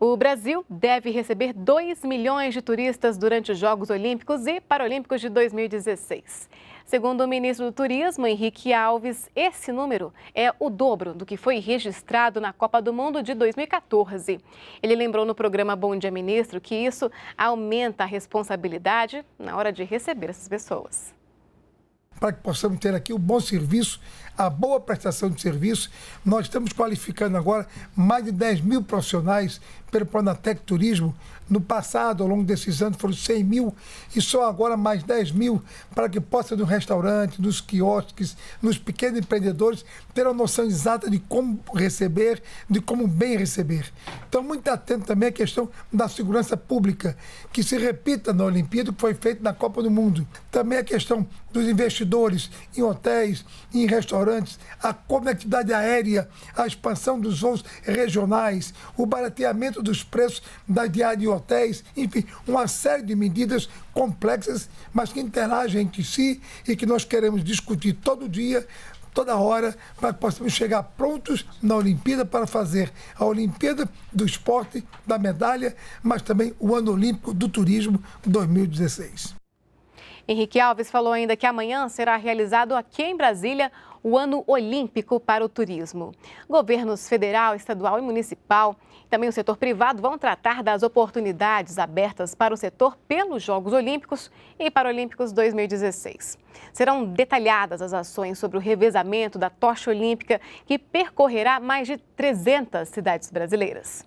O Brasil deve receber 2 milhões de turistas durante os Jogos Olímpicos e Paralímpicos de 2016. Segundo o ministro do Turismo, Henrique Alves, esse número é o dobro do que foi registrado na Copa do Mundo de 2014. Ele lembrou no programa Bom Dia Ministro que isso aumenta a responsabilidade na hora de receber essas pessoas para que possamos ter aqui o bom serviço, a boa prestação de serviço. Nós estamos qualificando agora mais de 10 mil profissionais pelo Pronatec Turismo. No passado, ao longo desses anos, foram 100 mil e só agora mais 10 mil para que possa no restaurante, nos quiosques, nos pequenos empreendedores ter a noção exata de como receber, de como bem receber. Então, muito atento também à questão da segurança pública, que se repita na Olimpíada, que foi feito na Copa do Mundo. Também a questão dos investidores em hotéis, em restaurantes, a conectividade aérea, a expansão dos voos regionais, o barateamento dos preços da diária de hotéis, enfim, uma série de medidas complexas, mas que interagem entre si e que nós queremos discutir todo dia toda hora para que possamos chegar prontos na Olimpíada para fazer a Olimpíada do esporte, da medalha, mas também o Ano Olímpico do Turismo 2016. Henrique Alves falou ainda que amanhã será realizado aqui em Brasília o Ano Olímpico para o Turismo. Governos federal, estadual e municipal, também o setor privado, vão tratar das oportunidades abertas para o setor pelos Jogos Olímpicos e Paralímpicos 2016. Serão detalhadas as ações sobre o revezamento da tocha olímpica, que percorrerá mais de 300 cidades brasileiras.